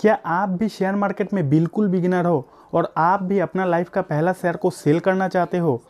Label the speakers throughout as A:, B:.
A: क्या आप भी शेयर मार्केट में बिल्कुल बिगिनर हो और आप भी अपना लाइफ का पहला शेयर को सेल करना चाहते हो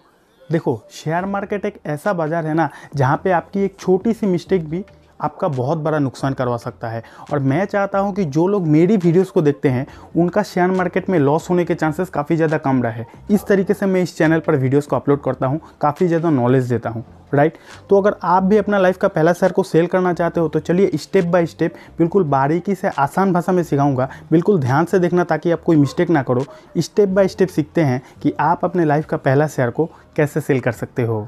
A: देखो शेयर मार्केट एक ऐसा बाज़ार है ना जहाँ पे आपकी एक छोटी सी मिस्टेक भी आपका बहुत बड़ा नुकसान करवा सकता है और मैं चाहता हूं कि जो लोग मेरी वीडियोस को देखते हैं उनका शेयर मार्केट में लॉस होने के चांसेस काफ़ी ज़्यादा कम रहे इस तरीके से मैं इस चैनल पर वीडियोस को अपलोड करता हूं काफ़ी ज़्यादा नॉलेज देता हूं राइट तो अगर आप भी अपना लाइफ का पहला शेयर को सेल करना चाहते हो तो चलिए स्टेप बाय स्टेप बिल्कुल बारीकी से आसान भाषा में सिखाऊंगा बिल्कुल ध्यान से देखना ताकि आप कोई मिस्टेक ना करो स्टेप बाय स्टेप सीखते हैं कि आप अपने लाइफ का पहला शेयर को कैसे सेल कर सकते हो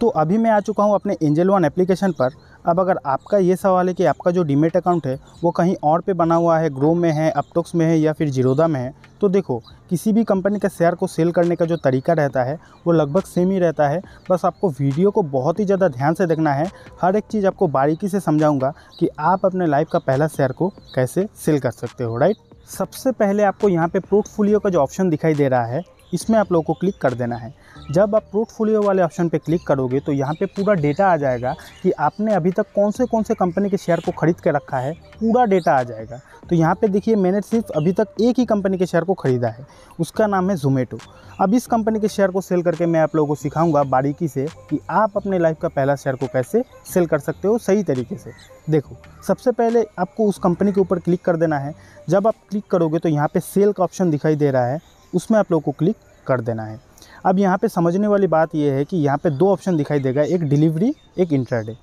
A: तो अभी मैं आ चुका हूँ अपने एंजल वन एप्लीकेशन पर अब अगर आपका ये सवाल है कि आपका जो डीमेट अकाउंट है वो कहीं और पे बना हुआ है ग्रो में है अपटोक्स में है या फिर जीरोदा में है तो देखो किसी भी कंपनी के शेयर को सेल करने का जो तरीका रहता है वो लगभग सेम ही रहता है बस आपको वीडियो को बहुत ही ज़्यादा ध्यान से देखना है हर एक चीज़ आपको बारीकी से समझाऊँगा कि आप अपने लाइफ का पहला शेयर को कैसे सेल कर सकते हो राइट सबसे पहले आपको यहाँ पे पोर्टफोलियो का जो ऑप्शन दिखाई दे रहा है इसमें आप लोगों को क्लिक कर देना है जब आप पोर्टफोलियो वाले ऑप्शन पे क्लिक करोगे तो यहाँ पे पूरा डेटा आ जाएगा कि आपने अभी तक कौन से कौन से कंपनी के शेयर को खरीद के रखा है पूरा डेटा आ जाएगा तो यहाँ पे देखिए मैंने सिर्फ अभी तक एक ही कंपनी के शेयर को ख़रीदा है उसका नाम है जोमेटो अब इस कंपनी के शेयर को सेल करके मैं आप लोगों को सिखाऊंगा बारीकी से कि आप अपने लाइफ का पहला शेयर को कैसे सेल कर सकते हो सही तरीके से देखो सबसे पहले आपको उस कंपनी के ऊपर क्लिक कर देना है जब आप क्लिक करोगे तो यहाँ पर सेल का ऑप्शन दिखाई दे रहा है उसमें आप लोग को क्लिक कर देना है अब यहाँ पे समझने वाली बात यह है कि यहाँ पे दो ऑप्शन दिखाई देगा एक डिलीवरी एक इंटरडे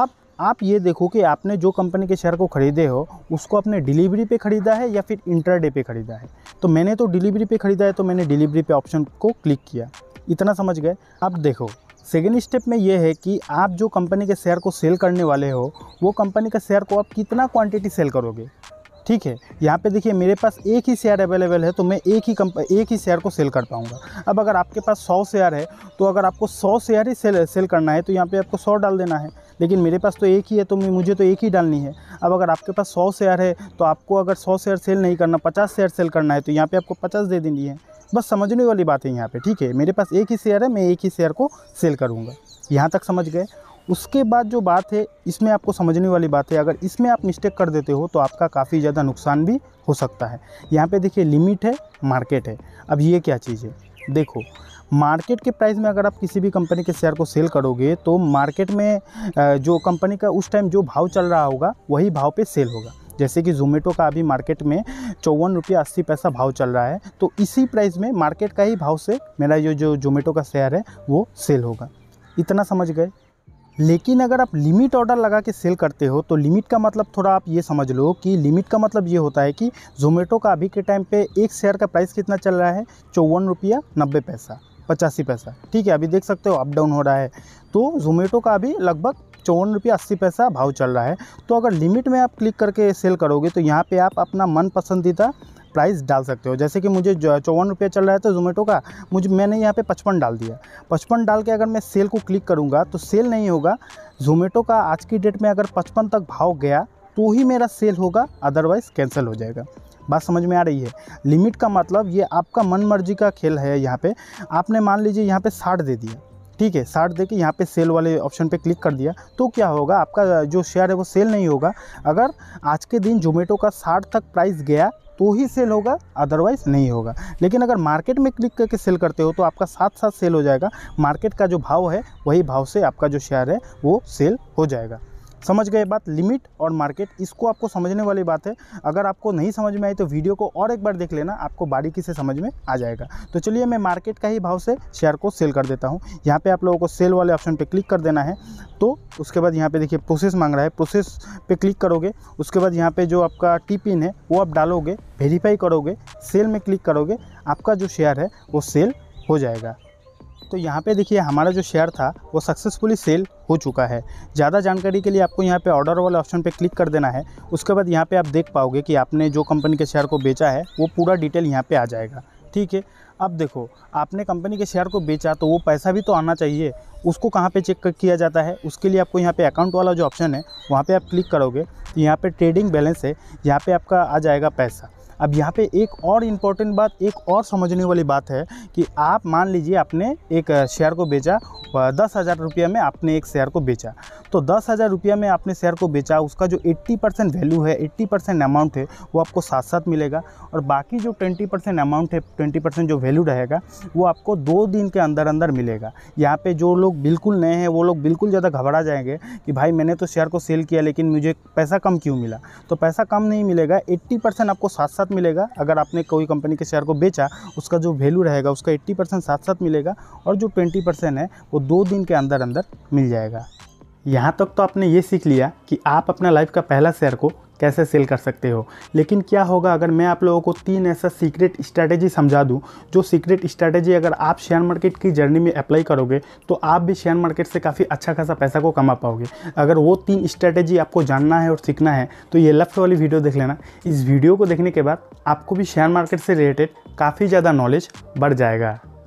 A: आप आप ये देखो कि आपने जो कंपनी के शेयर को ख़रीदे हो उसको आपने डिलीवरी पे ख़रीदा है या फिर इंटरडे पे ख़रीदा है तो मैंने तो डिलीवरी पे ख़रीदा है तो मैंने डिलीवरी पे ऑप्शन को क्लिक किया इतना समझ गए अब देखो सेकेंड स्टेप में यह है कि आप जो कंपनी के शेयर को सेल करने वाले हो वो कंपनी के शेयर को आप कितना क्वान्टिटी सेल करोगे ठीक है यहाँ पे देखिए मेरे पास एक ही शेयर अवेलेबल है तो मैं एक ही कंप एक ही शेयर को सेल कर पाऊँगा अब अगर आपके पास सौ शेयर है तो अगर आपको सौ शेयर ही सेल सेल करना है तो यहाँ पे आपको सौ डाल देना है लेकिन मेरे पास तो एक ही है तो मुझे तो एक ही डालनी है अब अगर आपके पास सौ शेयर है तो आपको अगर सौ शेयर सेल नहीं करना पचास शेयर सेल करना है तो यहाँ पर आपको पचास दे देनी है बस समझने वाली बात है यहाँ पर ठीक है मेरे पास एक ही शेयर है मैं एक ही शेयर को सेल करूँगा यहाँ तक समझ गए उसके बाद जो बात है इसमें आपको समझने वाली बात है अगर इसमें आप मिस्टेक कर देते हो तो आपका काफ़ी ज़्यादा नुकसान भी हो सकता है यहाँ पे देखिए लिमिट है मार्केट है अब ये क्या चीज़ है देखो मार्केट के प्राइस में अगर आप किसी भी कंपनी के शेयर को सेल करोगे तो मार्केट में जो कंपनी का उस टाइम जो भाव चल रहा होगा वही भाव पर सेल होगा जैसे कि जोमेटो का अभी मार्केट में चौवन रुपया अस्सी पैसा भाव चल रहा है तो इसी प्राइस में मार्केट का ही भाव से मेरा जो जो जोमेटो का शेयर है वो सेल होगा इतना समझ गए लेकिन अगर आप लिमिट ऑर्डर लगा के सेल करते हो तो लिमिट का मतलब थोड़ा आप ये समझ लो कि लिमिट का मतलब ये होता है कि जोमेटो का अभी के टाइम पे एक शेयर का प्राइस कितना चल रहा है चौवन रुपया नब्बे पैसा पचासी पैसा ठीक है अभी देख सकते हो अप डाउन हो रहा है तो जोमेटो का अभी लगभग चौवन रुपया अस्सी पैसा भाव चल रहा है तो अगर लिमिट में आप क्लिक करके सेल करोगे तो यहाँ पर आप अपना मन पसंदीदा प्राइस डाल सकते हो जैसे कि मुझे चौवन रुपया चल रहा है तो जोमेटो का मुझे मैंने यहाँ पे पचपन डाल दिया पचपन डाल के अगर मैं सेल को क्लिक करूँगा तो सेल नहीं होगा जोमेटो का आज की डेट में अगर पचपन तक भाव गया तो ही मेरा सेल होगा अदरवाइज़ कैंसिल हो जाएगा बात समझ में आ रही है लिमिट का मतलब ये आपका मन मर्जी का खेल है यहाँ पे आपने मान लीजिए यहाँ पे साठ दे दिया ठीक है साठ दे के यहाँ पे सेल वाले ऑप्शन पे क्लिक कर दिया तो क्या होगा आपका जो शेयर है वो सेल नहीं होगा अगर आज के दिन जोमेटो का साठ तक प्राइस गया तो ही सेल होगा अदरवाइज़ नहीं होगा लेकिन अगर मार्केट में क्लिक करके सेल करते हो तो आपका साथ साथ सेल हो जाएगा मार्केट का जो भाव है वही भाव से आपका जो शेयर है वो सेल हो जाएगा समझ गए बात लिमिट और मार्केट इसको आपको समझने वाली बात है अगर आपको नहीं समझ में आई तो वीडियो को और एक बार देख लेना आपको बारीकी से समझ में आ जाएगा तो चलिए मैं मार्केट का ही भाव से शेयर को सेल कर देता हूँ यहाँ पर आप लोगों को सेल वाले ऑप्शन पर क्लिक कर देना है तो उसके बाद यहाँ पे देखिए प्रोसेस मांग रहा है प्रोसेस पे क्लिक करोगे उसके बाद यहाँ पे जो आपका टी पिन है वो आप डालोगे वेरीफाई करोगे सेल में क्लिक करोगे आपका जो शेयर है वो सेल हो जाएगा तो यहाँ पे देखिए हमारा जो शेयर था वो सक्सेसफुली सेल हो चुका है ज़्यादा जानकारी के लिए आपको यहाँ पे ऑर्डर वाले ऑप्शन पे क्लिक कर देना है उसके बाद यहाँ पे आप देख पाओगे कि आपने जो कंपनी के शेयर को बेचा है वो पूरा डिटेल यहाँ पे आ जाएगा ठीक है अब देखो आपने कंपनी के शेयर को बेचा तो वो पैसा भी तो आना चाहिए उसको कहाँ पे चेक किया जाता है उसके लिए आपको यहाँ पे अकाउंट वाला जो ऑप्शन है वहाँ पे आप क्लिक करोगे तो यहाँ पे ट्रेडिंग बैलेंस है यहाँ पे आपका आ जाएगा पैसा अब यहाँ पे एक और इम्पॉर्टेंट बात एक और समझने वाली बात है कि आप मान लीजिए आपने एक शेयर को बेचा दस हज़ार रुपया में आपने एक शेयर को बेचा तो दस हज़ार रुपया में आपने शेयर को बेचा उसका जो एट्टी परसेंट वैल्यू है एट्टी परसेंट अमाउंट है वो आपको साथ साथ मिलेगा और बाकी जो ट्वेंटी परसेंट अमाउंट है ट्वेंटी परसेंट जो वैल्यू रहेगा वो आपको दो दिन के अंदर अंदर मिलेगा यहाँ पर जो लोग लोग बिल्कुल नए हैं वो लोग बिल्कुल ज़्यादा घबरा जाएंगे कि भाई मैंने तो शेयर को सेल किया लेकिन मुझे पैसा कम क्यों मिला तो पैसा कम नहीं मिलेगा एट्टी परसेंट आपको साथ साथ मिलेगा अगर आपने कोई कंपनी के शेयर को बेचा उसका जो वैल्यू रहेगा उसका एट्टी परसेंट साथ साथ मिलेगा और जो ट्वेंटी परसेंट है वो दो दिन के अंदर अंदर मिल जाएगा यहाँ तक तो आपने ये सीख लिया कि आप अपना लाइफ का पहला शेयर को कैसे सेल कर सकते हो लेकिन क्या होगा अगर मैं आप लोगों को तीन ऐसा सीक्रेट स्ट्रैटेजी समझा दूँ जो सीक्रेट स्ट्रैटेजी अगर आप शेयर मार्केट की जर्नी में अप्लाई करोगे तो आप भी शेयर मार्केट से काफ़ी अच्छा खासा पैसा को कमा पाओगे अगर वो तीन स्ट्रैटेजी आपको जानना है और सीखना है तो ये लेफ्ट वाली वीडियो देख लेना इस वीडियो को देखने के बाद आपको भी शेयर मार्केट से रिलेटेड काफ़ी ज़्यादा नॉलेज बढ़ जाएगा